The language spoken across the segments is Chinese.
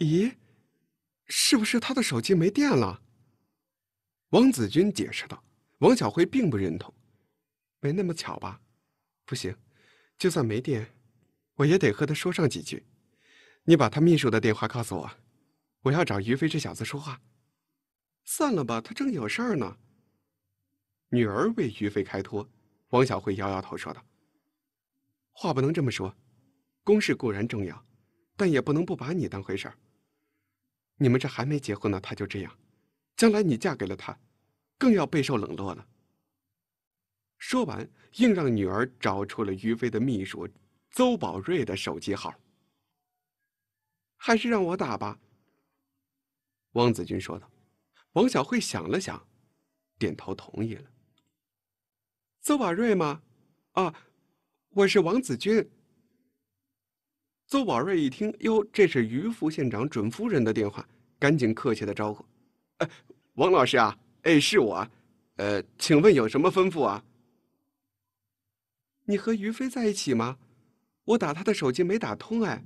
咦，是不是他的手机没电了？王子君解释道。王小辉并不认同，没那么巧吧？不行，就算没电，我也得和他说上几句。你把他秘书的电话告诉我，我要找于飞这小子说话。算了吧，他正有事儿呢。女儿为于飞开脱，王小辉摇摇头说道：“话不能这么说，公事固然重要，但也不能不把你当回事儿。”你们这还没结婚呢，他就这样，将来你嫁给了他，更要备受冷落了。说完，硬让女儿找出了于飞的秘书邹宝瑞的手机号。还是让我打吧。”王子君说道。王小慧想了想，点头同意了。“邹宝瑞吗？啊，我是王子君。邹宝瑞一听，哟，这是于副县长准夫人的电话，赶紧客气的招呼：“哎，王老师啊，哎，是我，呃，请问有什么吩咐啊？你和于飞在一起吗？我打他的手机没打通，哎。”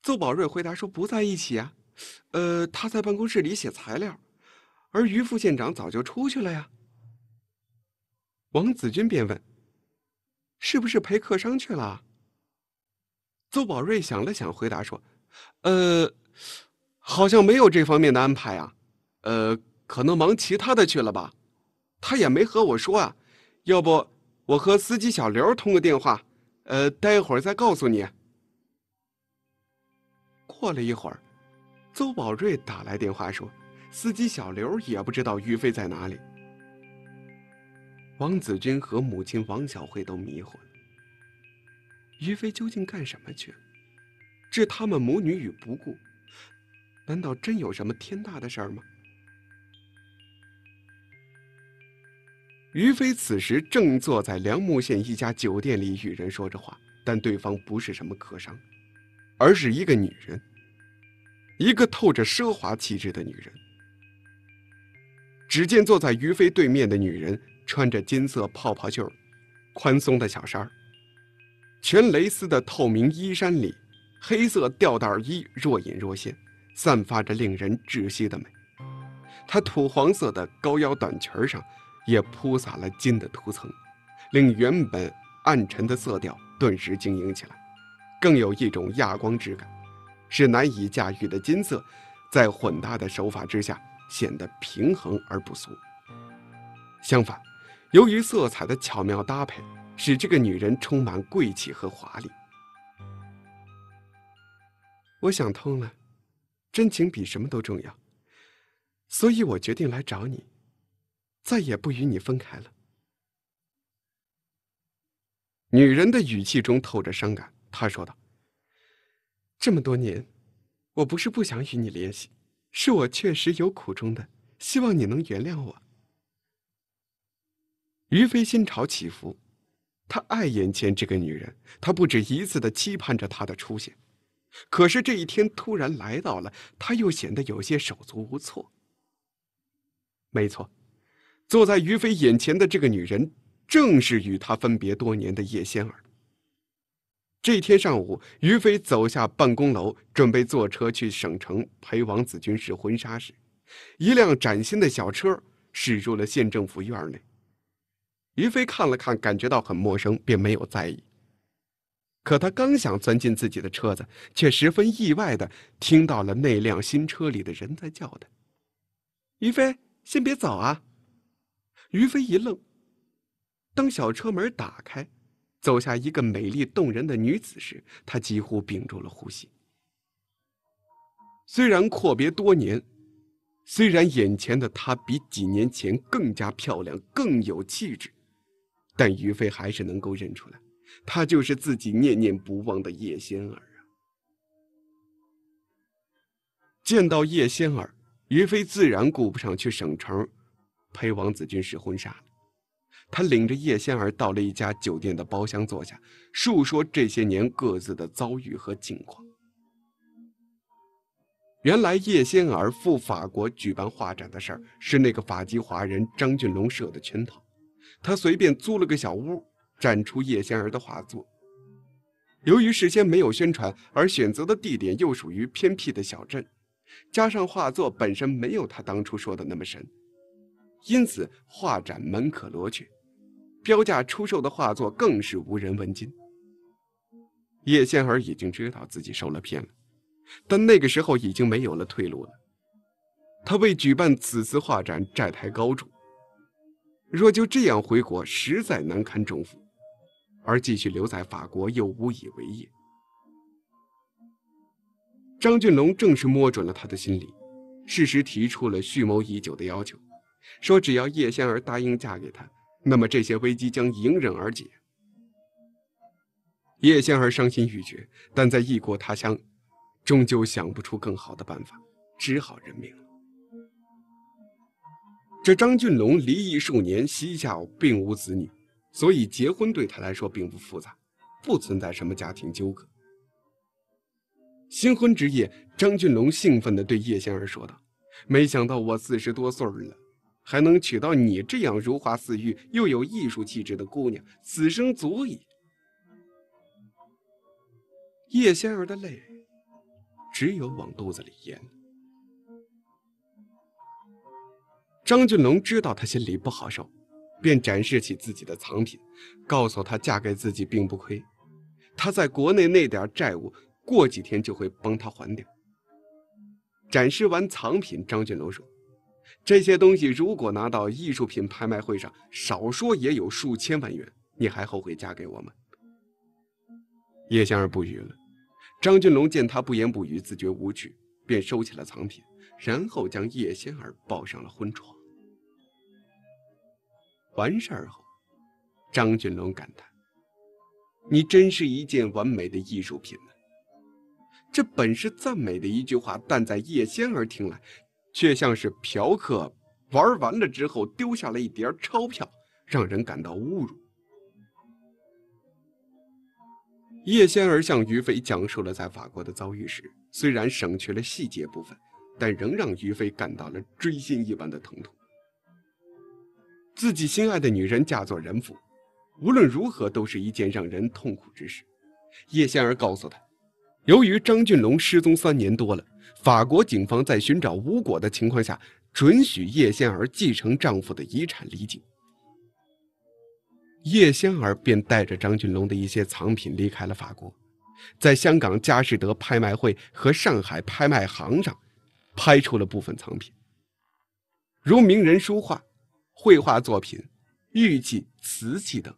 邹宝瑞回答说：“不在一起啊，呃，他在办公室里写材料，而于副县长早就出去了呀。”王子君便问：“是不是陪客商去了？”邹宝瑞想了想，回答说：“呃，好像没有这方面的安排啊，呃，可能忙其他的去了吧，他也没和我说啊。要不，我和司机小刘通个电话，呃，待会儿再告诉你。”过了一会儿，邹宝瑞打来电话说：“司机小刘也不知道于飞在哪里。”王子君和母亲王小慧都迷糊了。于飞究竟干什么去了？置他们母女于不顾，难道真有什么天大的事儿吗？于飞此时正坐在梁木县一家酒店里与人说着话，但对方不是什么客商，而是一个女人，一个透着奢华气质的女人。只见坐在于飞对面的女人穿着金色泡泡袖、宽松的小衫儿。全蕾丝的透明衣衫里，黑色吊带儿衣若隐若现，散发着令人窒息的美。她土黄色的高腰短裙儿上，也铺洒了金的涂层，令原本暗沉的色调顿时晶莹起来。更有一种亚光质感，是难以驾驭的金色，在混搭的手法之下显得平衡而不俗。相反，由于色彩的巧妙搭配。使这个女人充满贵气和华丽。我想通了，真情比什么都重要，所以我决定来找你，再也不与你分开了。女人的语气中透着伤感，她说道：“这么多年，我不是不想与你联系，是我确实有苦衷的，希望你能原谅我。”于飞心潮起伏。他爱眼前这个女人，他不止一次的期盼着她的出现，可是这一天突然来到了，他又显得有些手足无措。没错，坐在于飞眼前的这个女人，正是与他分别多年的叶仙儿。这天上午，于飞走下办公楼，准备坐车去省城陪王子军试婚纱时，一辆崭新的小车驶入了县政府院内。于飞看了看，感觉到很陌生，并没有在意。可他刚想钻进自己的车子，却十分意外的听到了那辆新车里的人在叫他：“于飞，先别走啊！”于飞一愣。当小车门打开，走下一个美丽动人的女子时，他几乎屏住了呼吸。虽然阔别多年，虽然眼前的她比几年前更加漂亮，更有气质。但于飞还是能够认出来，他就是自己念念不忘的叶仙儿啊！见到叶仙儿，于飞自然顾不上去省城陪王子军试婚纱了。他领着叶仙儿到了一家酒店的包厢坐下，述说这些年各自的遭遇和境况。原来，叶仙儿赴法国举办画展的事儿，是那个法籍华人张俊龙设的圈套。他随便租了个小屋，展出叶仙儿的画作。由于事先没有宣传，而选择的地点又属于偏僻的小镇，加上画作本身没有他当初说的那么神，因此画展门可罗雀，标价出售的画作更是无人问津。叶仙儿已经知道自己受了骗了，但那个时候已经没有了退路了。他为举办此次画展债台高筑。若就这样回国，实在难堪重负；而继续留在法国，又无以为业。张俊龙正是摸准了他的心理，适时提出了蓄谋已久的要求，说只要叶仙儿答应嫁给他，那么这些危机将迎刃而解。叶仙儿伤心欲绝，但在异国他乡，终究想不出更好的办法，只好认命。这张俊龙离异数年，膝下并无子女，所以结婚对他来说并不复杂，不存在什么家庭纠葛。新婚之夜，张俊龙兴奋地对叶仙儿说道：“没想到我四十多岁了，还能娶到你这样如花似玉、又有艺术气质的姑娘，此生足矣。”叶仙儿的泪只有往肚子里咽。张俊龙知道她心里不好受，便展示起自己的藏品，告诉她嫁给自己并不亏。他在国内那点债务，过几天就会帮他还掉。展示完藏品，张俊龙说：“这些东西如果拿到艺术品拍卖会上，少说也有数千万元。你还后悔嫁给我吗？”叶香儿不语了。张俊龙见她不言不语，自觉无趣，便收起了藏品。然后将叶仙儿抱上了婚床。完事儿后，张俊龙感叹：“你真是一件完美的艺术品。”呢。”这本是赞美的一句话，但在叶仙儿听来，却像是嫖客玩完了之后丢下了一叠钞票，让人感到侮辱。叶仙儿向于飞讲述了在法国的遭遇时，虽然省去了细节部分。但仍让于飞感到了锥心一般的疼痛。自己心爱的女人嫁作人妇，无论如何都是一件让人痛苦之事。叶仙儿告诉他，由于张俊龙失踪三年多了，法国警方在寻找无果的情况下，准许叶仙儿继承丈夫的遗产离境。叶仙儿便带着张俊龙的一些藏品离开了法国，在香港佳士得拍卖会和上海拍卖行上。拍出了部分藏品，如名人书画、绘画作品、玉器、瓷器等。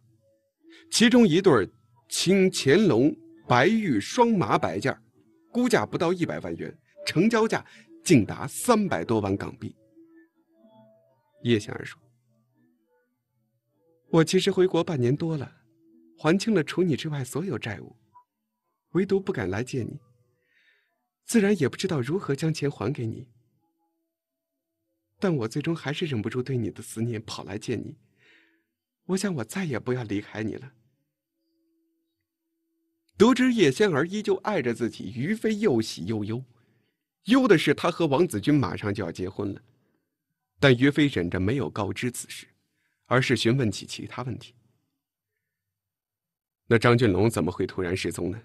其中一对清乾隆白玉双马摆件，估价不到一百万元，成交价竟达三百多万港币。叶先儿说：“我其实回国半年多了，还清了除你之外所有债务，唯独不敢来见你。”自然也不知道如何将钱还给你，但我最终还是忍不住对你的思念，跑来见你。我想我再也不要离开你了。得知叶仙儿依旧爱着自己，于飞又喜又忧，忧的是他和王子君马上就要结婚了，但于飞忍着没有告知此事，而是询问起其他问题。那张俊龙怎么会突然失踪呢？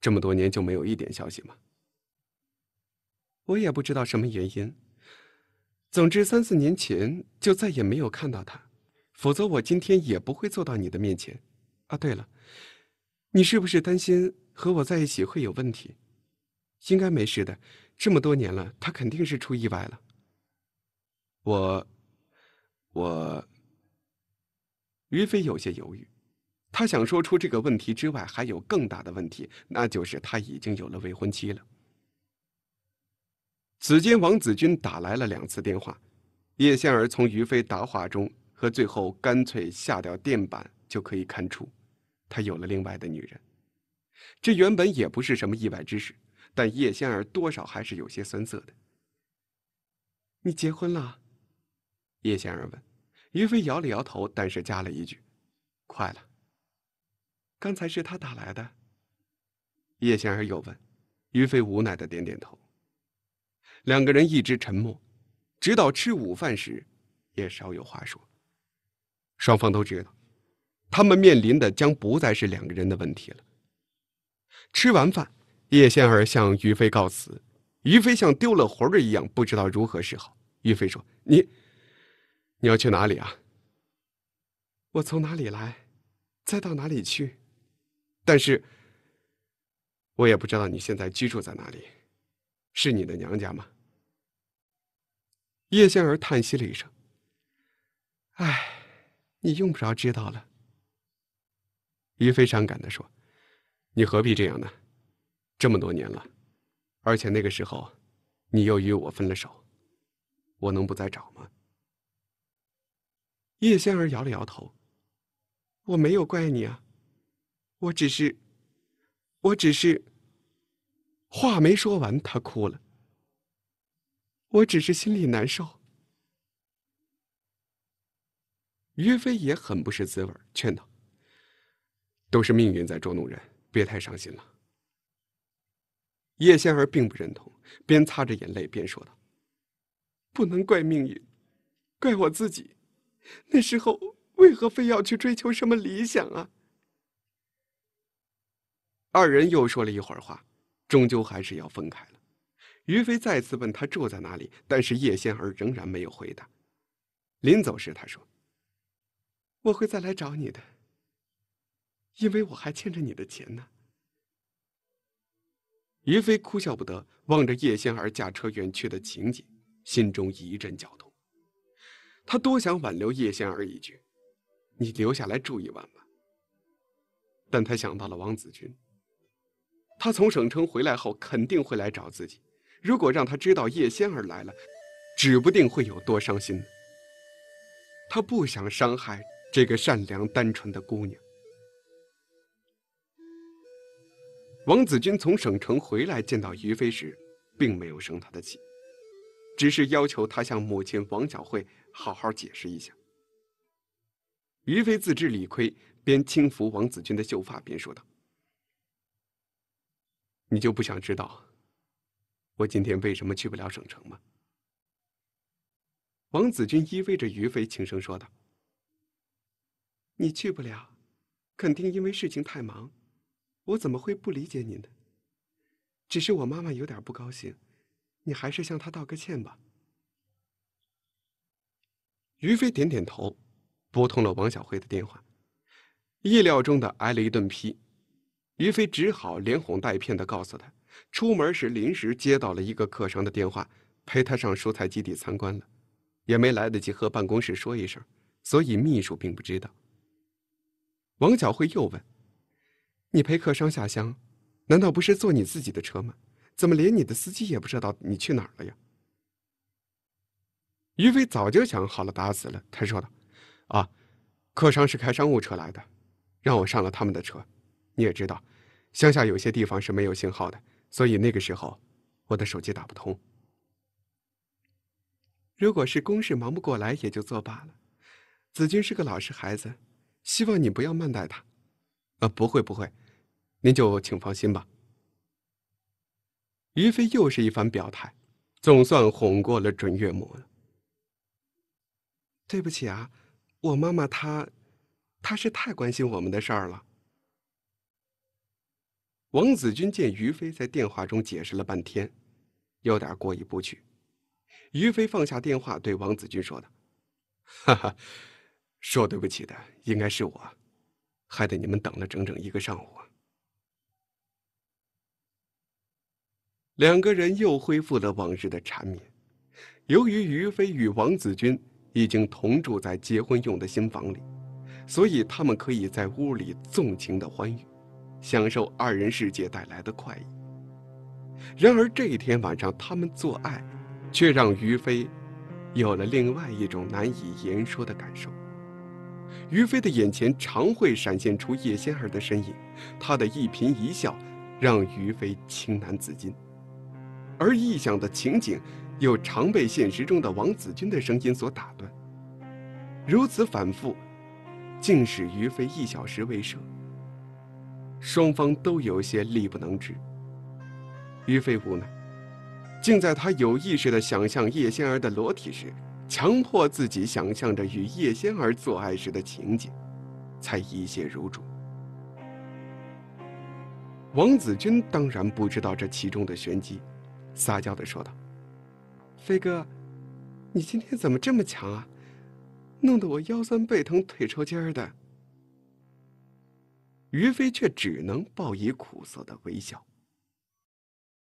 这么多年就没有一点消息吗？我也不知道什么原因。总之，三四年前就再也没有看到他，否则我今天也不会坐到你的面前。啊，对了，你是不是担心和我在一起会有问题？应该没事的，这么多年了，他肯定是出意外了。我，我，于飞有些犹豫，他想说出这个问题之外，还有更大的问题，那就是他已经有了未婚妻了。此间王子君打来了两次电话，叶仙儿从于飞答话中和最后干脆下掉电板就可以看出，他有了另外的女人。这原本也不是什么意外之事，但叶仙儿多少还是有些酸涩的。你结婚了？叶仙儿问。于飞摇了摇头，但是加了一句：“快了。”刚才是他打来的。叶仙儿又问，于飞无奈的点点头。两个人一直沉默，直到吃午饭时，也少有话说。双方都知道，他们面临的将不再是两个人的问题了。吃完饭，叶仙儿向于飞告辞，于飞像丢了魂儿一样，不知道如何是好。于飞说：“你，你要去哪里啊？我从哪里来，再到哪里去？但是，我也不知道你现在居住在哪里，是你的娘家吗？”叶仙儿叹息了一声：“唉，你用不着知道了。”于飞伤感的说：“你何必这样呢？这么多年了，而且那个时候，你又与我分了手，我能不再找吗？”叶仙儿摇了摇头：“我没有怪你啊，我只是，我只是……话没说完，她哭了。”我只是心里难受。岳飞也很不是滋味，劝道：“都是命运在捉弄人，别太伤心了。”叶仙儿并不认同，边擦着眼泪边说道：“不能怪命运，怪我自己，那时候为何非要去追求什么理想啊？”二人又说了一会儿话，终究还是要分开了。于飞再次问他住在哪里，但是叶仙儿仍然没有回答。临走时，他说：“我会再来找你的，因为我还欠着你的钱呢。”于飞哭笑不得，望着叶仙儿驾车远去的情景，心中一阵绞痛。他多想挽留叶仙儿一句：“你留下来住一晚吧。”但他想到了王子君，他从省城回来后肯定会来找自己。如果让他知道叶仙儿来了，指不定会有多伤心。他不想伤害这个善良单纯的姑娘。王子君从省城回来见到于飞时，并没有生他的气，只是要求他向母亲王小慧好好解释一下。于飞自知理亏，边轻抚王子君的秀发边说道：“你就不想知道？”我今天为什么去不了省城吗？王子君依偎着于飞，轻声说道：“你去不了，肯定因为事情太忙。我怎么会不理解您呢？只是我妈妈有点不高兴，你还是向她道个歉吧。”于飞点点头，拨通了王小辉的电话，意料中的挨了一顿批。于飞只好连哄带骗的告诉他。出门时临时接到了一个客商的电话，陪他上蔬菜基地参观了，也没来得及和办公室说一声，所以秘书并不知道。王小慧又问：“你陪客商下乡，难道不是坐你自己的车吗？怎么连你的司机也不知道你去哪儿了呀？”于飞早就想好了打死了，他说道：“啊，客商是开商务车来的，让我上了他们的车。你也知道，乡下有些地方是没有信号的。”所以那个时候，我的手机打不通。如果是公事忙不过来，也就作罢了。子君是个老实孩子，希望你不要慢待他。呃，不会不会，您就请放心吧。于飞又是一番表态，总算哄过了准岳母了。对不起啊，我妈妈她，她是太关心我们的事儿了。王子君见于飞在电话中解释了半天，有点过意不去。于飞放下电话，对王子君说道：“哈哈，说对不起的应该是我，害得你们等了整整一个上午。”两个人又恢复了往日的缠绵。由于于飞与王子君已经同住在结婚用的新房里，所以他们可以在屋里纵情的欢愉。享受二人世界带来的快意。然而这一天晚上，他们做爱，却让于飞有了另外一种难以言说的感受。于飞的眼前常会闪现出叶仙儿的身影，她的一颦一笑，让于飞情难自禁。而臆想的情景，又常被现实中的王子君的声音所打断。如此反复，竟使于飞一小时未舍。双方都有些力不能支。于飞无奈，竟在他有意识的想象叶仙儿的裸体时，强迫自己想象着与叶仙儿做爱时的情景，才一泻如注。王子君当然不知道这其中的玄机，撒娇的说道：“飞哥，你今天怎么这么强啊？弄得我腰酸背疼、腿抽筋儿的。”于飞却只能报以苦涩的微笑。